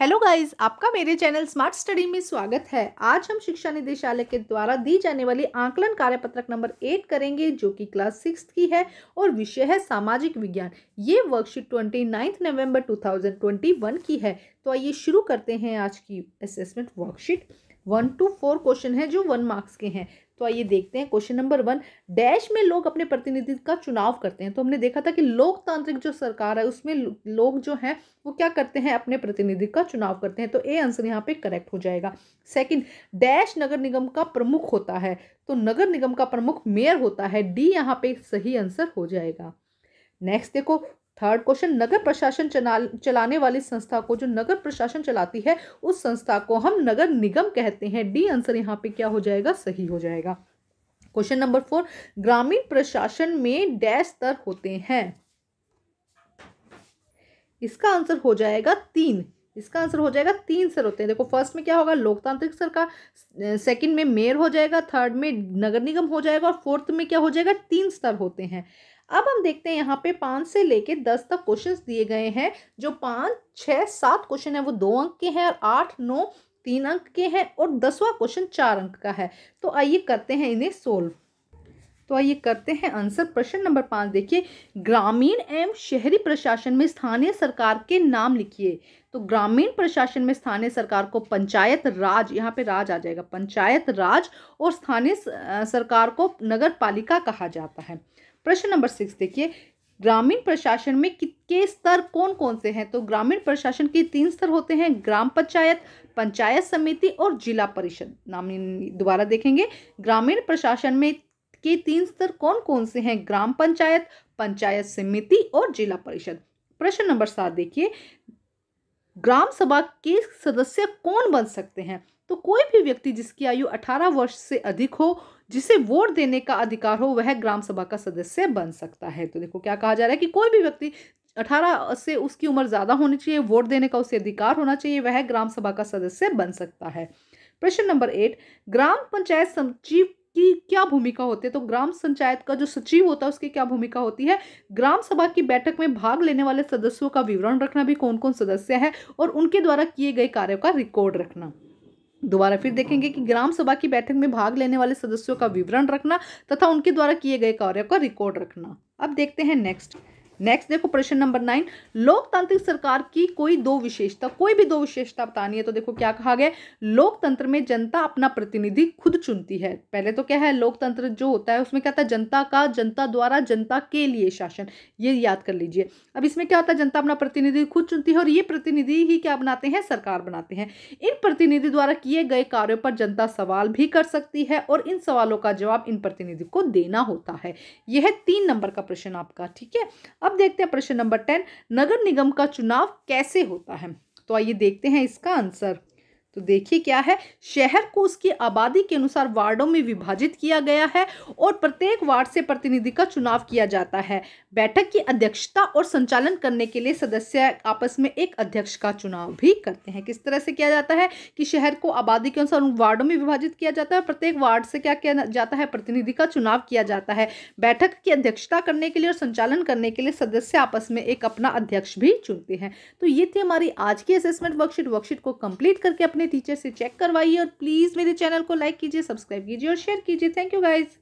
hello guys आपका मेरे channel smart study में स्वागत है आज हम शिक्षा निदेशालय के द्वारा दी जाने वाली आंकलन कार्यपत्रक नंबर एट करेंगे जो कि क्लास सिक्स की है और विषय है सामाजिक विज्ञान ये worksheet twenty ninth November two thousand twenty one की है तो आइए शुरू करते हैं आज की assessment worksheet one two four question है जो वन मार्क्स के हैं तो आइए देखते हैं क्वेश्चन नंबर वन डैश में लोग अपने प्रतिनिधि का चुनाव करते हैं तो हमने देखा था कि लोकतांत्रिक जो सरकार है उसमें लोग जो हैं वो क्या करते हैं अपने प्रतिनिधि का चुनाव करते हैं तो ए आंसर यहाँ पे करेक्ट हो जाएगा सेकंड डैश नगर निगम का प्रमुख होता है तो नगर निगम का प्रमुख मेयर होता है डी यहाँ पे सही आंसर हो जाएगा नेक्स्ट देखो थर्ड क्वेश्चन नगर प्रशासन चला चलाने वाली संस्था को जो नगर प्रशासन चलाती है उस संस्था को हम नगर निगम कहते हैं डी आंसर यहाँ पे क्या हो जाएगा सही हो जाएगा क्वेश्चन नंबर फोर ग्रामीण प्रशासन में डैश स्तर होते हैं इसका आंसर हो जाएगा तीन इसका आंसर हो जाएगा तीन सर होते हैं देखो फर्स्ट में क्या होगा लोकतांत्रिक सरकार सेकंड में मेयर हो जाएगा थर्ड में नगर निगम हो जाएगा और फोर्थ में क्या हो जाएगा तीन स्तर होते हैं अब हम देखते हैं यहाँ पे पाँच से लेके दस तक क्वेश्चन दिए गए हैं जो पाँच छः सात क्वेश्चन है वो दो अंक के हैं और आठ नौ तीन अंक के हैं और दसवां क्वेश्चन चार अंक का है तो आइए करते हैं इन्हें सोल्व तो आइए करते हैं आंसर प्रश्न नंबर पाँच देखिए ग्रामीण एवं शहरी प्रशासन में स्थानीय सरकार के नाम लिखिए तो ग्रामीण प्रशासन में स्थानीय सरकार को पंचायत राज यहाँ पे राज आ जाएगा पंचायत राज और स्थानीय सरकार को नगर पालिका कहा जाता है प्रश्न नंबर सिक्स देखिए ग्रामीण प्रशासन में के स्तर कौन कौन से हैं तो ग्रामीण प्रशासन के तीन स्तर होते हैं ग्राम पंचायत पंचायत समिति और जिला परिषद नाम दोबारा देखेंगे ग्रामीण प्रशासन में के तीन स्तर कौन कौन से हैं ग्राम पंचायत पंचायत समिति और जिला परिषद प्रश्न नंबर सात देखिए ग्राम सभा के सदस्य कौन बन सकते हैं तो कोई भी व्यक्ति जिसकी आयु 18 वर्ष से अधिक हो जिसे वोट देने का अधिकार हो वह ग्राम सभा का सदस्य बन सकता है तो देखो क्या कहा जा रहा है कि कोई भी व्यक्ति 18 से उसकी उम्र ज़्यादा होनी चाहिए वोट देने का उसे अधिकार होना चाहिए वह ग्राम सभा का सदस्य बन सकता है प्रश्न नंबर एट ग्राम पंचायत सचिव की क्या भूमिका होती है तो ग्राम पंचायत का जो सचिव होता है उसकी क्या भूमिका होती है ग्राम सभा की बैठक में भाग लेने वाले सदस्यों का विवरण रखना भी कौन कौन सदस्य है और उनके द्वारा किए गए कार्यों का रिकॉर्ड रखना दोबारा फिर देखेंगे कि ग्राम सभा की बैठक में भाग लेने वाले सदस्यों का विवरण रखना तथा उनके द्वारा किए गए कार्यों का रिकॉर्ड रखना अब देखते हैं नेक्स्ट नेक्स्ट देखो प्रश्न नंबर नाइन लोकतांत्रिक सरकार की कोई दो विशेषता कोई भी दो विशेषता बतानी है तो देखो क्या कहा गया लोकतंत्र में जनता अपना प्रतिनिधि खुद चुनती है पहले तो क्या है लोकतंत्र जो होता है उसमें क्या था है जनता का जनता द्वारा जनता के लिए शासन ये याद कर लीजिए अब इसमें क्या होता है जनता अपना प्रतिनिधि खुद चुनती है और ये प्रतिनिधि ही क्या बनाते हैं सरकार बनाते हैं इन प्रतिनिधि द्वारा किए गए कार्यों पर जनता सवाल भी कर सकती है और इन सवालों का जवाब इन प्रतिनिधि को देना होता है यह तीन नंबर का प्रश्न आपका ठीक है अब अब देखते हैं प्रश्न नंबर टेन नगर निगम का चुनाव कैसे होता है तो आइए देखते हैं इसका आंसर तो देखिए क्या है शहर को उसकी आबादी के अनुसार वार्डों में विभाजित किया गया है और प्रत्येक वार्ड से प्रतिनिधि का चुनाव किया जाता है बैठक की अध्यक्षता और संचालन करने के लिए सदस्य आपस में एक अध्यक्ष का चुनाव भी करते हैं किस तरह से किया जाता है कि शहर को आबादी के अनुसार वार्डों में विभाजित किया जाता है प्रत्येक वार्ड से क्या किया जाता है प्रतिनिधि का चुनाव किया जाता है बैठक की अध्यक्षता करने के लिए और संचालन करने के लिए सदस्य आपस में एक अपना अध्यक्ष भी चुनते हैं तो ये थी हमारी आज की असेसमेंट वर्कशीट वर्कशीट को कंप्लीट करके अपने अपने टीचर से चेक करवाइए और प्लीज़ मेरे चैनल को लाइक कीजिए सब्सक्राइब कीजिए और शेयर कीजिए थैंक यू गाइज़